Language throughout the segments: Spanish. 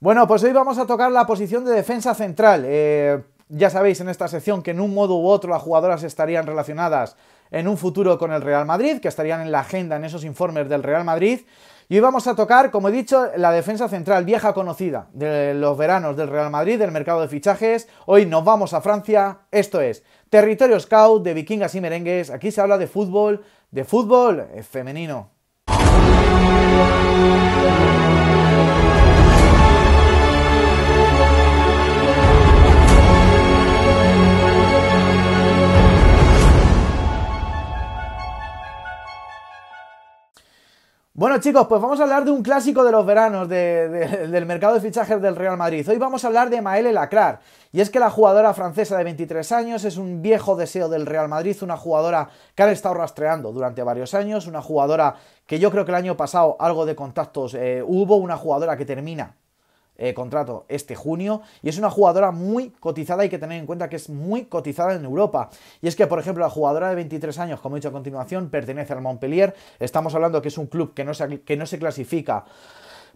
Bueno, pues hoy vamos a tocar la posición de defensa central. Eh, ya sabéis en esta sección que en un modo u otro las jugadoras estarían relacionadas en un futuro con el Real Madrid, que estarían en la agenda en esos informes del Real Madrid. Y hoy vamos a tocar, como he dicho, la defensa central vieja conocida de los veranos del Real Madrid, del mercado de fichajes. Hoy nos vamos a Francia. Esto es Territorio Scout de Vikingas y Merengues. Aquí se habla de fútbol, de fútbol eh, femenino. chicos, pues vamos a hablar de un clásico de los veranos del mercado de fichajes del Real Madrid. Hoy vamos a hablar de maele Lacrar. Y es que la jugadora francesa de 23 años es un viejo deseo del Real Madrid, una jugadora que han estado rastreando durante varios años, una jugadora que yo creo que el año pasado algo de contactos eh, hubo, una jugadora que termina eh, contrato este junio y es una jugadora muy cotizada, hay que tener en cuenta que es muy cotizada en Europa. Y es que, por ejemplo, la jugadora de 23 años, como he dicho a continuación, pertenece al Montpellier, estamos hablando que es un club que no se, que no se clasifica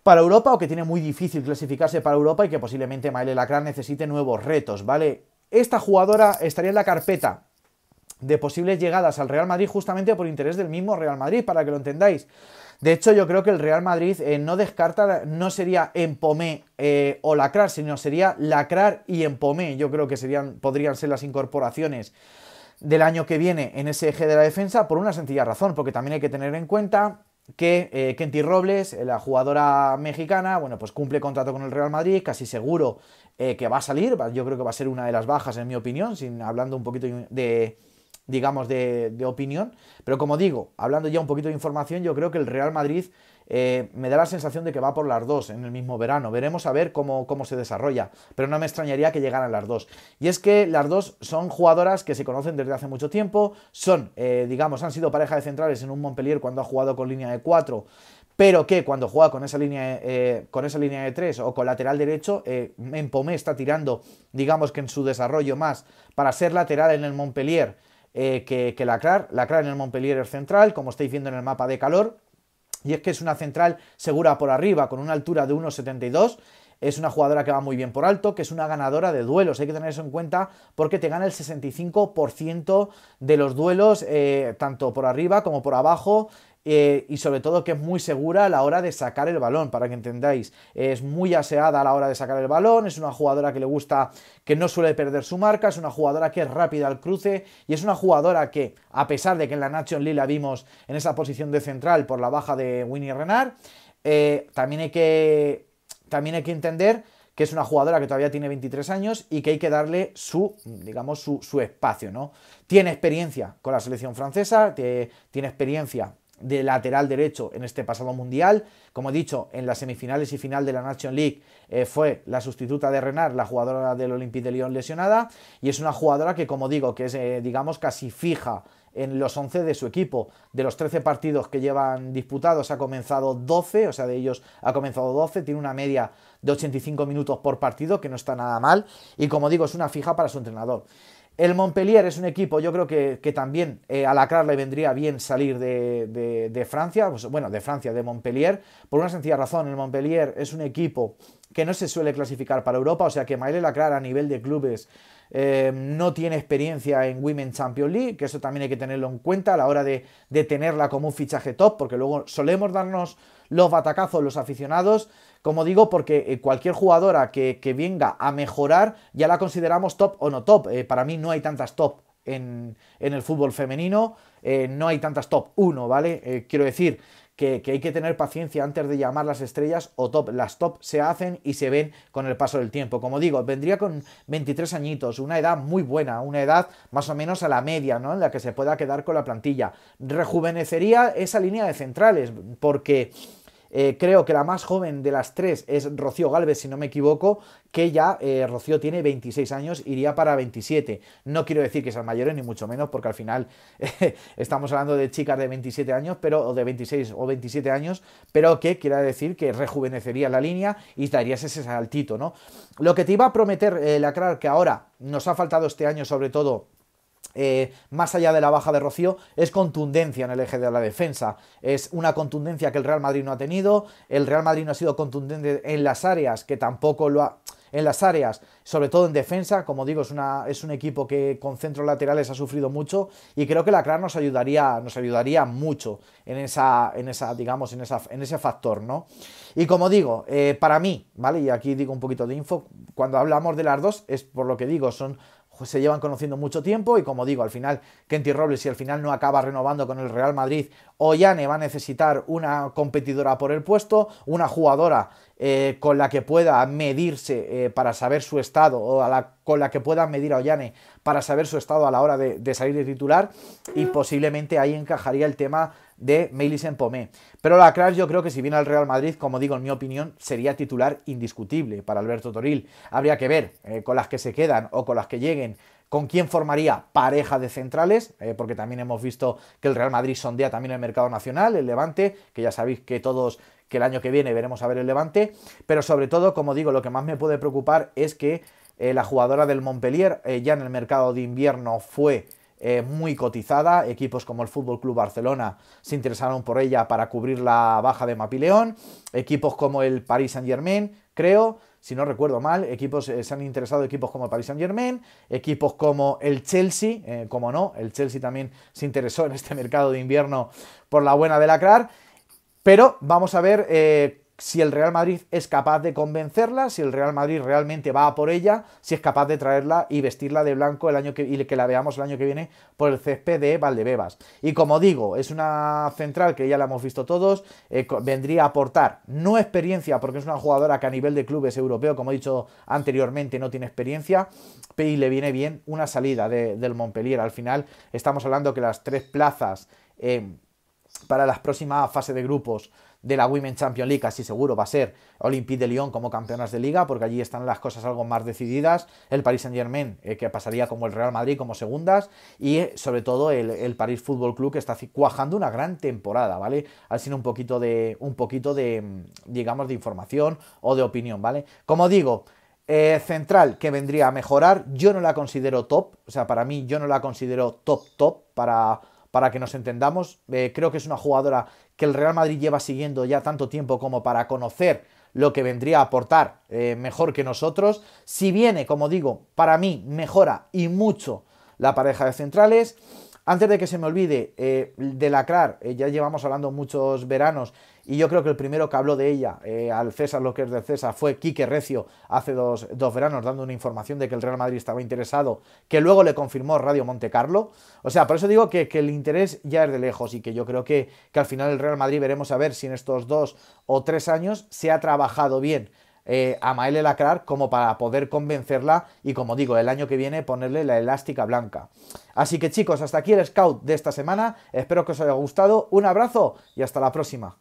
para Europa o que tiene muy difícil clasificarse para Europa y que posiblemente Maile Lacran necesite nuevos retos, ¿vale? Esta jugadora estaría en la carpeta de posibles llegadas al Real Madrid justamente por interés del mismo Real Madrid, para que lo entendáis. De hecho, yo creo que el Real Madrid eh, no descarta, no sería empomé eh, o lacrar, sino sería lacrar y empomé. Yo creo que serían, podrían ser las incorporaciones del año que viene en ese eje de la defensa por una sencilla razón, porque también hay que tener en cuenta que eh, Kenty Robles, la jugadora mexicana, bueno, pues cumple contrato con el Real Madrid, casi seguro que va a salir, yo creo que va a ser una de las bajas en mi opinión, sin hablando un poquito de, digamos, de, opinión. Pero como digo, hablando ya un poquito de información, yo creo que el Real Madrid eh, me da la sensación de que va por las dos en el mismo verano. Veremos a ver cómo, se desarrolla, pero no me extrañaría que llegaran las dos. Y es que las dos son jugadoras que se conocen desde hace mucho tiempo, son, eh, digamos, han sido pareja de centrales en un Montpellier cuando ha jugado con línea de 4 pero que cuando juega con esa línea, eh, con esa línea de 3 o con lateral derecho, en Pomé está tirando, digamos que en su desarrollo más, para ser lateral en el Montpellier eh, que, la CRAR, la en el Montpellier Central, como estáis viendo en el mapa de calor, y es que es una central segura por arriba, con una altura de 1,72. Es una jugadora que va muy bien por alto, que es una ganadora de duelos. Hay que tener eso en cuenta porque te gana el 65% de los duelos, eh, tanto por arriba como por abajo. Eh, y sobre todo que es muy segura a la hora de sacar el balón, para que entendáis. Es muy aseada a la hora de sacar el balón, es una jugadora que le gusta, que no suele perder su marca, es una jugadora que es rápida al cruce y es una jugadora que, a pesar de que en la Nation League la vimos en esa posición de central por la baja de Winnie Renard, eh, también, hay que, también hay que entender que es una jugadora que todavía tiene 23 años y que hay que darle su, digamos, su, espacio, ¿no? Tiene experiencia con la selección francesa, tiene experiencia de lateral derecho en este pasado mundial. Como he dicho, en las semifinales y final de la Nation League eh, fue la sustituta de Renard, la jugadora del Olympique de Lyon lesionada, y es una jugadora que, como digo, que es, eh, digamos, casi fija en los 11 de su equipo. De los 13 partidos que llevan disputados ha comenzado 12, o sea, de ellos ha comenzado 12, tiene una media de 85 minutos por partido, que no está nada mal, y como digo, es una fija para su entrenador. El Montpellier es un equipo, yo creo que, también a a CRAR le vendría bien salir de, de, Francia, pues, bueno, de Francia, de Montpellier, por una sencilla razón, el Montpellier es un equipo que no se suele clasificar para Europa, o sea que Maile Clara a nivel de clubes eh, no tiene experiencia en Women's Champions League, que eso también hay que tenerlo en cuenta a la hora de, tenerla como un fichaje top, porque luego solemos darnos los batacazos los aficionados, como digo, porque eh, cualquier jugadora que, venga a mejorar ya la consideramos top o no top, eh, para mí no hay tantas top en, el fútbol femenino, no hay tantas top 1, ¿vale? quiero decir, que, hay que tener paciencia antes de llamar las estrellas o top. Las top se hacen y se ven con el paso del tiempo. Como digo, vendría con 23 añitos, una edad muy buena, una edad más o menos a la media, ¿no? En la que se pueda quedar con la plantilla. Rejuvenecería esa línea de centrales, porque eh, creo que la más joven de las tres es Rocío Galvez, si no me equivoco, que ya eh, Rocío tiene 26 años, iría para 27. No quiero decir que sean mayores, ni mucho menos, porque al final estamos hablando de chicas de 27 años, pero o de 26 o 27 años, pero que quiera decir que rejuvenecería la línea y darías ese saltito, ¿no? Lo que te iba a prometer, la eh, Lacrar, que ahora nos ha faltado este año sobre todo eh, más allá de la baja de Rocío, es contundencia en el eje de la defensa. Es una contundencia que el Real Madrid no ha tenido. El Real Madrid no ha sido contundente en las áreas, que tampoco lo ha. En las áreas, sobre todo en defensa, como digo, es, una, es un equipo que con centros laterales ha sufrido mucho y creo que la Clara nos ayudaría, nos ayudaría mucho en esa, en esa, digamos, en, esa, en ese factor, ¿no? Y como digo, eh, para mí, ¿vale? Y aquí digo un poquito de info, cuando hablamos de las dos, es por lo que digo, son pues se llevan conociendo mucho tiempo y como digo, al final Kenty Robles si al final no acaba renovando con el Real Madrid, Ollane va a necesitar una competidora por el puesto, una jugadora eh, con la que pueda medirse eh, para saber su estado, o con la que pueda medir a Ollane para saber su estado a la hora de, de salir de titular y posiblemente ahí encajaría el tema de en Pomé. Pero la Crash yo creo que si viene al Real Madrid, como digo, en mi opinión, sería titular indiscutible para Alberto Toril. Habría que ver eh, con las que se quedan o con las que lleguen con quién formaría pareja de centrales, eh, porque también hemos visto que el Real Madrid sondea también el mercado nacional, el Levante, que ya sabéis que todos que el año que viene veremos a ver el Levante, pero sobre todo, como digo, lo que más me puede preocupar es que eh, la jugadora del Montpellier ya en el mercado de invierno fue eh, muy cotizada. Equipos como el Fútbol Club Barcelona se interesaron por ella para cubrir la baja de Mapileón. Equipos como el Paris Saint Germain, creo, si no recuerdo mal, equipos eh, se han interesado equipos como el Paris Saint Germain, equipos como el Chelsea, eh, como no, el Chelsea también se interesó en este mercado de invierno por la buena de lacrar. Pero vamos a ver si el Real Madrid es capaz de convencerla, si el Real Madrid realmente va a por ella, si es capaz de traerla y vestirla de blanco el año que, y que la veamos el año que viene por el césped de Valdebebas. Y como digo, es una central que ya la hemos visto todos, eh, vendría a aportar no experiencia, porque es una jugadora que a nivel de clubes europeo, como he dicho anteriormente, no tiene experiencia, y le viene bien una salida del Montpellier. Al final estamos hablando que las tres plazas eh, para las próximas fase de grupos de la Women's Champions League, así seguro va a ser Olympique de Lyon como campeonas de liga, porque allí están las cosas algo más decididas, el Paris Saint Germain, eh, que pasaría como el Real Madrid como segundas, y eh, sobre todo el, el París Fútbol Club, que está cuajando una gran temporada, ¿vale? sido un poquito de, un poquito de, mm, digamos, de información o de opinión, ¿vale? Como digo, eh, central que vendría a mejorar, yo no la considero top, o sea, para mí yo no la considero top top para para que nos entendamos. Eh, creo que es una jugadora que el Real Madrid lleva siguiendo ya tanto tiempo como para conocer lo que vendría a aportar eh, mejor que nosotros. Si viene, como digo, para mí mejora y mucho la pareja de centrales. Antes de que se me olvide, eh, de la Clar, eh, ya llevamos hablando muchos veranos y yo creo que el primero que habló de ella, eh, al César lo que es del César, fue Quique Recio hace dos, veranos dando una información de que el Real Madrid estaba interesado, que luego le confirmó Radio Monte Carlo. O sea, por eso digo que, el interés ya es de lejos y que yo creo que, que al final el Real Madrid veremos a ver si en estos dos o tres años se ha trabajado bien eh, a Maile Lacrar como para poder convencerla y como digo, el año que viene ponerle la elástica blanca. Así que chicos, hasta aquí el scout de esta semana, espero que os haya gustado, un abrazo y hasta la próxima.